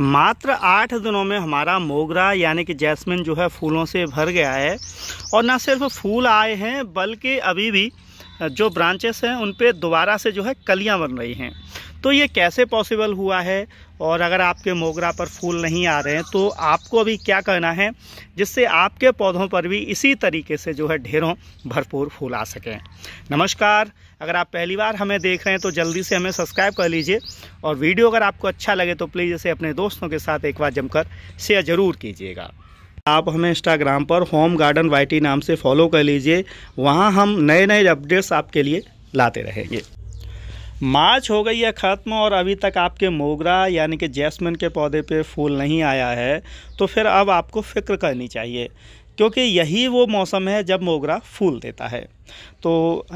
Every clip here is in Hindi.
मात्र आठ दिनों में हमारा मोगरा यानी कि जैस्मिन जो है फूलों से भर गया है और ना सिर्फ फूल आए हैं बल्कि अभी भी जो ब्रांचेस हैं उन पर दोबारा से जो है कलियां बन रही हैं तो ये कैसे पॉसिबल हुआ है और अगर आपके मोगरा पर फूल नहीं आ रहे हैं तो आपको अभी क्या करना है जिससे आपके पौधों पर भी इसी तरीके से जो है ढेरों भरपूर फूल आ सकें नमस्कार अगर आप पहली बार हमें देख रहे हैं तो जल्दी से हमें सब्सक्राइब कर लीजिए और वीडियो अगर आपको अच्छा लगे तो प्लीज़ इसे अपने दोस्तों के साथ एक बार जमकर शेयर ज़रूर कीजिएगा आप हमें इंस्टाग्राम पर होम गार्डन वाई नाम से फॉलो कर लीजिए वहाँ हम नए नए अपडेट्स आपके लिए लाते रहेंगे मार्च हो गई है ख़त्म और अभी तक आपके मोगरा यानी कि जैस्मिन के पौधे पे फूल नहीं आया है तो फिर अब आपको फ़िक्र करनी चाहिए क्योंकि यही वो मौसम है जब मोगरा फूल देता है तो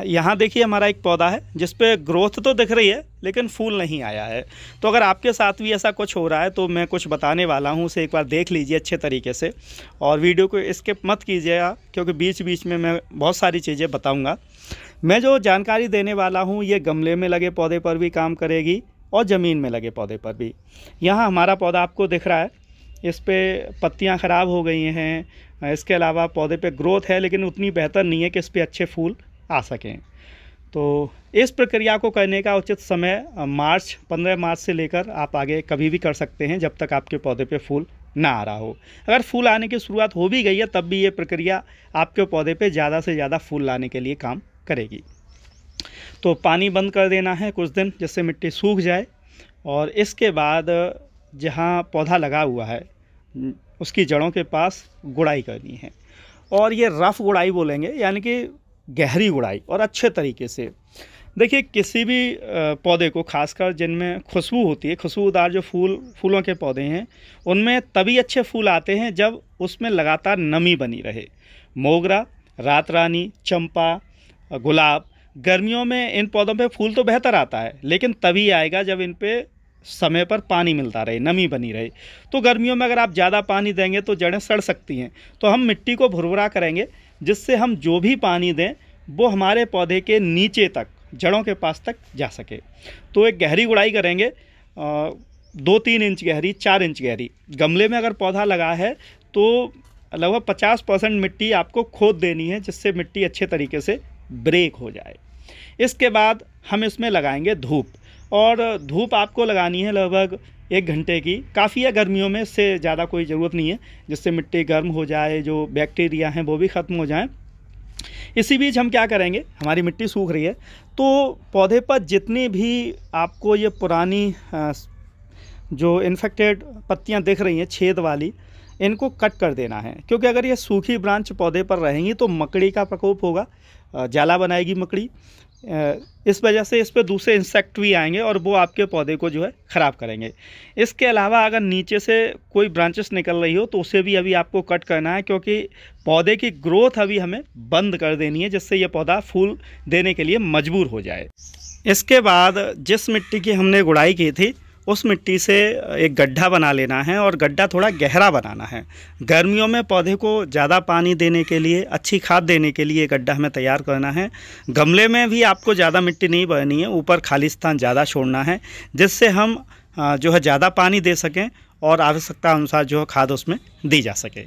यहाँ देखिए हमारा एक पौधा है जिस पे ग्रोथ तो दिख रही है लेकिन फूल नहीं आया है तो अगर आपके साथ भी ऐसा कुछ हो रहा है तो मैं कुछ बताने वाला हूँ उसे एक बार देख लीजिए अच्छे तरीके से और वीडियो को स्किप मत कीजिएगा क्योंकि बीच बीच में मैं बहुत सारी चीज़ें बताऊँगा मैं जो जानकारी देने वाला हूँ ये गमले में लगे पौधे पर भी काम करेगी और ज़मीन में लगे पौधे पर भी यहाँ हमारा पौधा आपको दिख रहा है इस पर पत्तियाँ ख़राब हो गई हैं इसके अलावा पौधे पे ग्रोथ है लेकिन उतनी बेहतर नहीं है कि इस पर अच्छे फूल आ सकें तो इस प्रक्रिया को करने का उचित समय मार्च पंद्रह मार्च से लेकर आप आगे कभी भी कर सकते हैं जब तक आपके पौधे पे फूल ना आ रहा हो अगर फूल आने की शुरुआत हो भी गई है तब भी ये प्रक्रिया आपके पौधे पे ज़्यादा से ज़्यादा फूल लाने के लिए काम करेगी तो पानी बंद कर देना है कुछ दिन जिससे मिट्टी सूख जाए और इसके बाद जहाँ पौधा लगा हुआ है उसकी जड़ों के पास गुड़ाई करनी है और ये रफ़ गुड़ाई बोलेंगे यानी कि गहरी गुड़ाई और अच्छे तरीके से देखिए किसी भी पौधे को खासकर जिनमें खुशबू होती है खुशबूदार जो फूल फूलों के पौधे हैं उनमें तभी अच्छे फूल आते हैं जब उसमें लगातार नमी बनी रहे मोगरा रात रानी चंपा गुलाब गर्मियों में इन पौधों पे फूल तो बेहतर आता है लेकिन तभी आएगा जब इन पे समय पर पानी मिलता रहे नमी बनी रहे तो गर्मियों में अगर आप ज़्यादा पानी देंगे तो जड़ें सड़ सकती हैं तो हम मिट्टी को भुरभुरा करेंगे जिससे हम जो भी पानी दें वो हमारे पौधे के नीचे तक जड़ों के पास तक जा सके तो एक गहरी गुड़ाई करेंगे दो तीन इंच गहरी चार इंच गहरी गमले में अगर पौधा लगा है तो लगभग पचास परसेंट मिट्टी आपको खोद देनी है जिससे मिट्टी अच्छे तरीके से ब्रेक हो जाए इसके बाद हम इसमें लगाएंगे धूप और धूप आपको लगानी है लगभग एक घंटे की काफ़ी है गर्मियों में इससे ज़्यादा कोई ज़रूरत नहीं है जिससे मिट्टी गर्म हो जाए जो बैक्टीरिया हैं वो भी ख़त्म हो जाएँ इसी बीच हम क्या करेंगे हमारी मिट्टी सूख रही है तो पौधे पर जितनी भी आपको ये पुरानी जो इन्फेक्टेड पत्तियां दिख रही हैं छेद वाली इनको कट कर देना है क्योंकि अगर ये सूखी ब्रांच पौधे पर रहेंगी तो मकड़ी का प्रकोप होगा जाला बनाएगी मकड़ी इस वजह से इस पर दूसरे इंसेक्ट भी आएंगे और वो आपके पौधे को जो है ख़राब करेंगे इसके अलावा अगर नीचे से कोई ब्रांचेस निकल रही हो तो उसे भी अभी आपको कट करना है क्योंकि पौधे की ग्रोथ अभी हमें बंद कर देनी है जिससे ये पौधा फूल देने के लिए मजबूर हो जाए इसके बाद जिस मिट्टी की हमने गुड़ाई की थी उस मिट्टी से एक गड्ढा बना लेना है और गड्ढा थोड़ा गहरा बनाना है गर्मियों में पौधे को ज़्यादा पानी देने के लिए अच्छी खाद देने के लिए गड्ढा हमें तैयार करना है गमले में भी आपको ज़्यादा मिट्टी नहीं बननी है ऊपर खाली स्थान ज़्यादा छोड़ना है जिससे हम जो है ज़्यादा पानी दे सकें और आवश्यकता अनुसार जो है खाद उसमें दी जा सके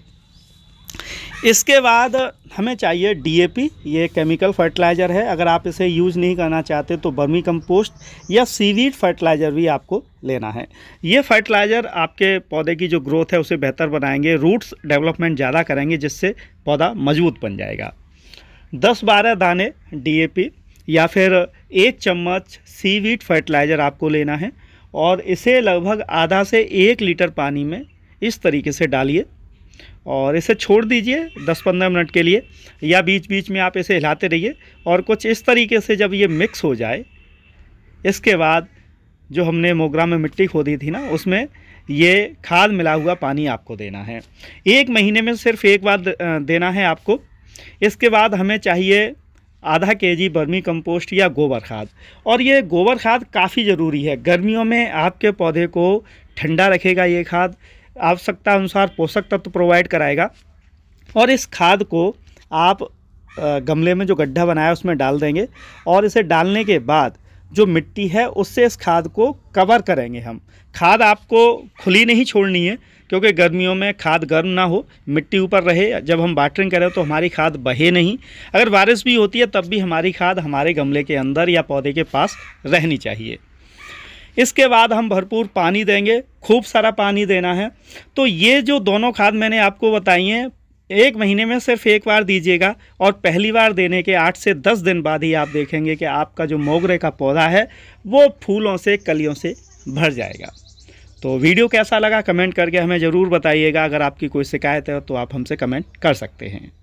इसके बाद हमें चाहिए डीएपी ये केमिकल फर्टिलाइज़र है अगर आप इसे यूज़ नहीं करना चाहते तो बर्मी कंपोस्ट या सीवीड फर्टिलाइज़र भी आपको लेना है ये फर्टिलाइज़र आपके पौधे की जो ग्रोथ है उसे बेहतर बनाएंगे रूट्स डेवलपमेंट ज़्यादा करेंगे जिससे पौधा मजबूत बन जाएगा दस बारह दाने डी या फिर एक चम्मच सीवीड फर्टिलाइज़र आपको लेना है और इसे लगभग आधा से एक लीटर पानी में इस तरीके से डालिए और इसे छोड़ दीजिए 10-15 मिनट के लिए या बीच बीच में आप इसे हिलाते रहिए और कुछ इस तरीके से जब ये मिक्स हो जाए इसके बाद जो हमने मोगरा में मिट्टी खोदी थी ना उसमें ये खाद मिला हुआ पानी आपको देना है एक महीने में सिर्फ एक बार देना है आपको इसके बाद हमें चाहिए आधा के जी बर्मी कंपोस्ट या गोबर खाद और ये गोबर खाद काफ़ी ज़रूरी है गर्मियों में आपके पौधे को ठंडा रखेगा ये खाद आवश्यकता अनुसार पोषक तत्व प्रोवाइड कराएगा और इस खाद को आप गमले में जो गड्ढा बनाया उसमें डाल देंगे और इसे डालने के बाद जो मिट्टी है उससे इस खाद को कवर करेंगे हम खाद आपको खुली नहीं छोड़नी है क्योंकि गर्मियों में खाद गर्म ना हो मिट्टी ऊपर रहे जब हम वाटरिंग करें तो हमारी खाद बहे नहीं अगर बारिश भी होती है तब भी हमारी खाद हमारे गमले के अंदर या पौधे के पास रहनी चाहिए इसके बाद हम भरपूर पानी देंगे खूब सारा पानी देना है तो ये जो दोनों खाद मैंने आपको बताई हैं एक महीने में सिर्फ एक बार दीजिएगा और पहली बार देने के आठ से दस दिन बाद ही आप देखेंगे कि आपका जो मोगरे का पौधा है वो फूलों से कलियों से भर जाएगा तो वीडियो कैसा लगा कमेंट करके हमें ज़रूर बताइएगा अगर आपकी कोई शिकायत है तो आप हमसे कमेंट कर सकते हैं